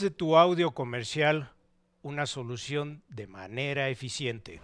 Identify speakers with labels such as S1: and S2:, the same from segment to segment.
S1: de tu audio comercial una solución de manera eficiente.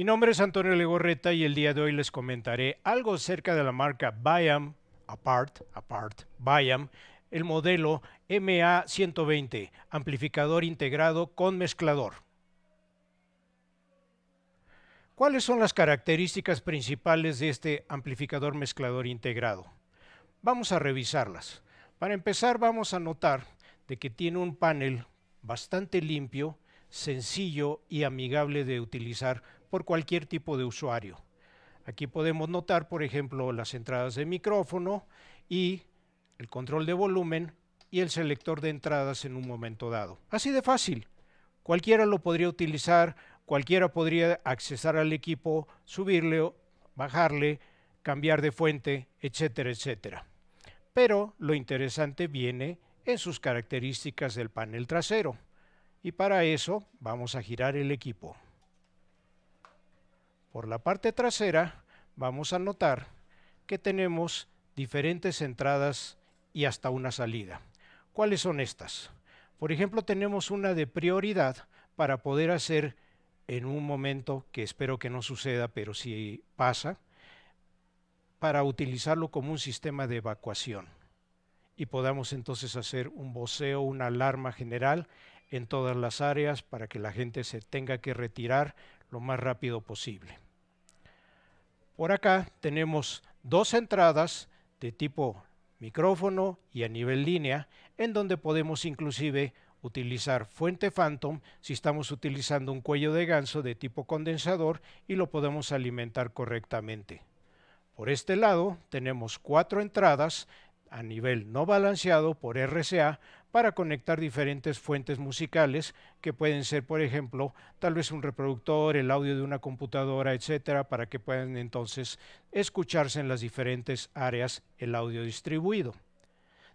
S1: Mi nombre es Antonio Legorreta y el día de hoy les comentaré algo acerca de la marca BIAM, Apart, Apart, Biam, el modelo MA120, amplificador integrado con mezclador. ¿Cuáles son las características principales de este amplificador mezclador integrado? Vamos a revisarlas. Para empezar vamos a notar de que tiene un panel bastante limpio, sencillo y amigable de utilizar por cualquier tipo de usuario. Aquí podemos notar, por ejemplo, las entradas de micrófono y el control de volumen y el selector de entradas en un momento dado. Así de fácil. Cualquiera lo podría utilizar, cualquiera podría accesar al equipo, subirle, bajarle, cambiar de fuente, etcétera, etcétera. Pero lo interesante viene en sus características del panel trasero. Y para eso vamos a girar el equipo. Por la parte trasera vamos a notar que tenemos diferentes entradas y hasta una salida. ¿Cuáles son estas? Por ejemplo, tenemos una de prioridad para poder hacer en un momento que espero que no suceda, pero si sí pasa, para utilizarlo como un sistema de evacuación y podamos entonces hacer un voceo, una alarma general en todas las áreas para que la gente se tenga que retirar lo más rápido posible. Por acá tenemos dos entradas de tipo micrófono y a nivel línea, en donde podemos inclusive utilizar fuente phantom si estamos utilizando un cuello de ganso de tipo condensador y lo podemos alimentar correctamente. Por este lado tenemos cuatro entradas a nivel no balanceado por RCA para conectar diferentes fuentes musicales que pueden ser, por ejemplo, tal vez un reproductor, el audio de una computadora, etcétera, para que puedan entonces escucharse en las diferentes áreas el audio distribuido.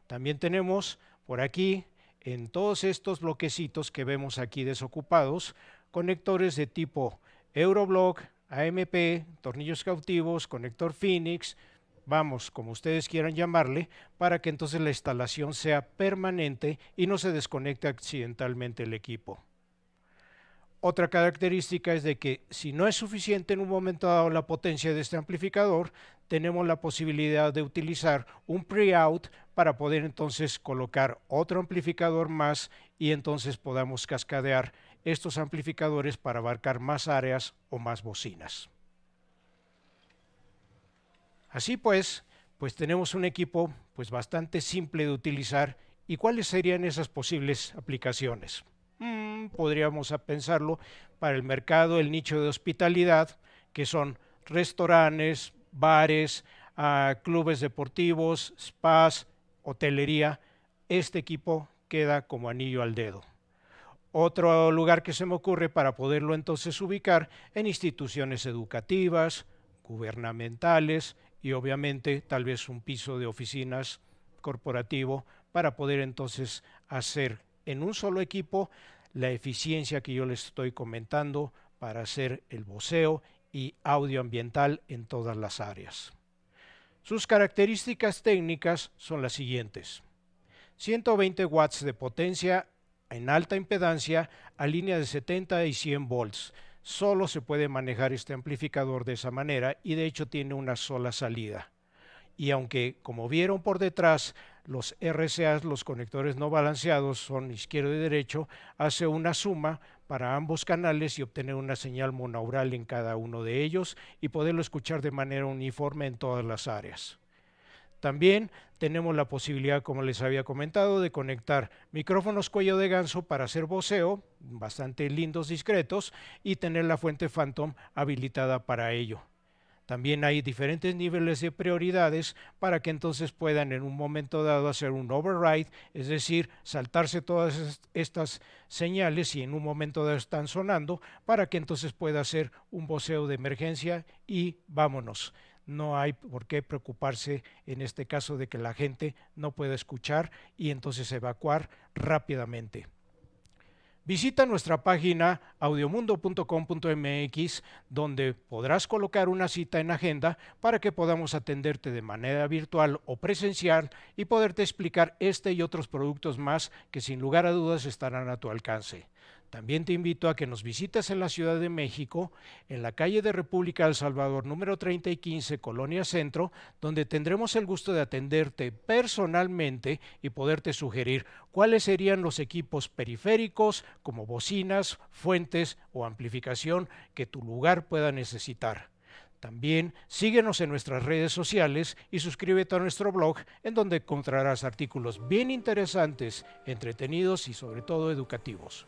S1: También tenemos por aquí, en todos estos bloquecitos que vemos aquí desocupados, conectores de tipo Euroblock, AMP, tornillos cautivos, conector Phoenix, vamos, como ustedes quieran llamarle, para que entonces la instalación sea permanente y no se desconecte accidentalmente el equipo. Otra característica es de que si no es suficiente en un momento dado la potencia de este amplificador, tenemos la posibilidad de utilizar un pre-out para poder entonces colocar otro amplificador más y entonces podamos cascadear estos amplificadores para abarcar más áreas o más bocinas. Así pues, pues tenemos un equipo pues bastante simple de utilizar. ¿Y cuáles serían esas posibles aplicaciones? Mm, podríamos pensarlo para el mercado, el nicho de hospitalidad, que son restaurantes, bares, ah, clubes deportivos, spas, hotelería. Este equipo queda como anillo al dedo. Otro lugar que se me ocurre para poderlo entonces ubicar en instituciones educativas, gubernamentales, y obviamente tal vez un piso de oficinas corporativo para poder entonces hacer en un solo equipo la eficiencia que yo les estoy comentando para hacer el voceo y audio ambiental en todas las áreas. Sus características técnicas son las siguientes. 120 watts de potencia en alta impedancia a línea de 70 y 100 volts, Solo se puede manejar este amplificador de esa manera y de hecho tiene una sola salida. Y aunque, como vieron por detrás, los RCAs, los conectores no balanceados, son izquierdo y derecho, hace una suma para ambos canales y obtener una señal monaural en cada uno de ellos y poderlo escuchar de manera uniforme en todas las áreas. También tenemos la posibilidad, como les había comentado, de conectar micrófonos cuello de ganso para hacer voceo, bastante lindos, discretos, y tener la fuente Phantom habilitada para ello. También hay diferentes niveles de prioridades para que entonces puedan en un momento dado hacer un override, es decir, saltarse todas estas señales y en un momento dado están sonando para que entonces pueda hacer un voceo de emergencia y vámonos no hay por qué preocuparse en este caso de que la gente no pueda escuchar y entonces evacuar rápidamente. Visita nuestra página audiomundo.com.mx donde podrás colocar una cita en agenda para que podamos atenderte de manera virtual o presencial y poderte explicar este y otros productos más que sin lugar a dudas estarán a tu alcance. También te invito a que nos visites en la Ciudad de México, en la calle de República El Salvador número 30 y 15, Colonia Centro, donde tendremos el gusto de atenderte personalmente y poderte sugerir cuáles serían los equipos periféricos como bocinas, fuentes o amplificación que tu lugar pueda necesitar. También síguenos en nuestras redes sociales y suscríbete a nuestro blog en donde encontrarás artículos bien interesantes, entretenidos y sobre todo educativos.